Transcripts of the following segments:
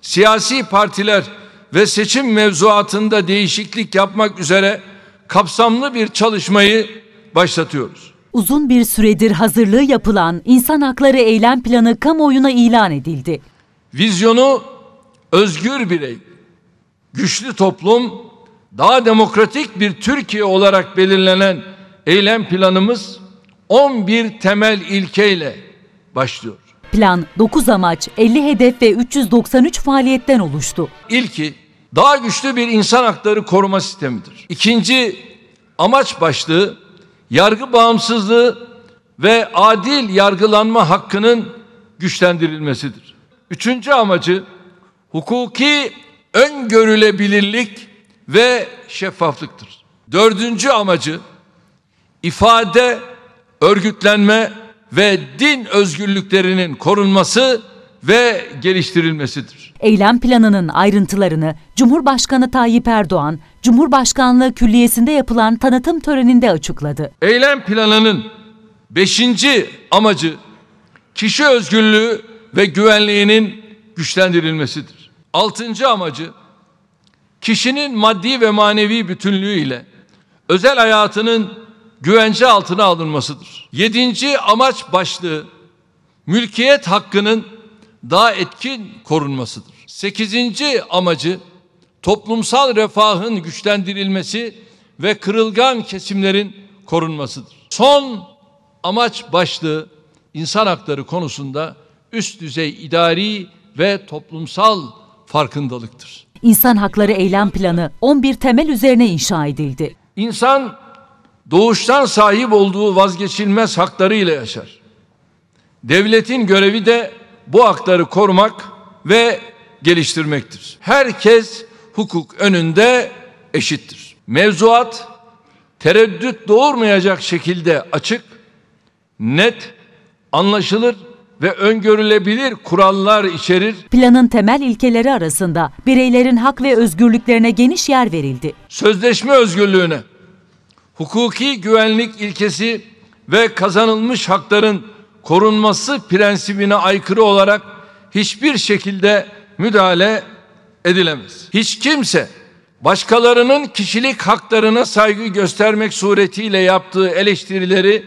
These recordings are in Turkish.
Siyasi partiler ve seçim mevzuatında değişiklik yapmak üzere kapsamlı bir çalışmayı başlatıyoruz. Uzun bir süredir hazırlığı yapılan insan hakları eylem planı kamuoyuna ilan edildi. Vizyonu özgür birey, güçlü toplum, daha demokratik bir Türkiye olarak belirlenen eylem planımız 11 temel ilkeyle başlıyor. Plan 9 amaç, 50 hedef ve 393 faaliyetten oluştu. İlki daha güçlü bir insan hakları koruma sistemidir. İkinci amaç başlığı yargı bağımsızlığı ve adil yargılanma hakkının güçlendirilmesidir. Üçüncü amacı hukuki öngörülebilirlik ve şeffaflıktır. Dördüncü amacı ifade, örgütlenme ve din özgürlüklerinin korunması ve geliştirilmesidir. Eylem planının ayrıntılarını Cumhurbaşkanı Tayyip Erdoğan, Cumhurbaşkanlığı Külliyesi'nde yapılan tanıtım töreninde açıkladı. Eylem planının beşinci amacı kişi özgürlüğü ve güvenliğinin güçlendirilmesidir. Altıncı amacı kişinin maddi ve manevi bütünlüğü ile özel hayatının güvence altına alınmasıdır. Yedinci amaç başlığı mülkiyet hakkının daha etkin korunmasıdır. Sekizinci amacı toplumsal refahın güçlendirilmesi ve kırılgan kesimlerin korunmasıdır. Son amaç başlığı insan hakları konusunda üst düzey idari ve toplumsal farkındalıktır. İnsan Hakları Eylem Planı 11 temel üzerine inşa edildi. İnsan doğuştan sahip olduğu vazgeçilmez hakları ile yaşar. Devletin görevi de bu hakları korumak ve geliştirmektir. Herkes hukuk önünde eşittir. Mevzuat tereddüt doğurmayacak şekilde açık, net, anlaşılır ve öngörülebilir kurallar içerir. Planın temel ilkeleri arasında bireylerin hak ve özgürlüklerine geniş yer verildi. Sözleşme özgürlüğüne, hukuki güvenlik ilkesi ve kazanılmış hakların korunması prensibine aykırı olarak hiçbir şekilde müdahale edilemez. Hiç kimse başkalarının kişilik haklarına saygı göstermek suretiyle yaptığı eleştirileri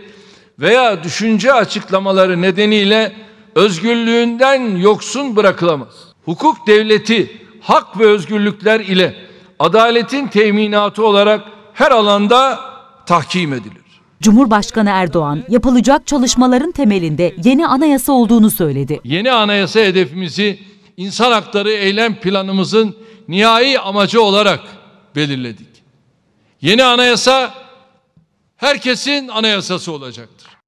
veya düşünce açıklamaları nedeniyle özgürlüğünden yoksun bırakılamaz. Hukuk devleti hak ve özgürlükler ile adaletin teminatı olarak her alanda tahkim edilir. Cumhurbaşkanı Erdoğan yapılacak çalışmaların temelinde yeni anayasa olduğunu söyledi. Yeni anayasa hedefimizi insan hakları eylem planımızın nihai amacı olarak belirledik. Yeni anayasa herkesin anayasası olacaktır.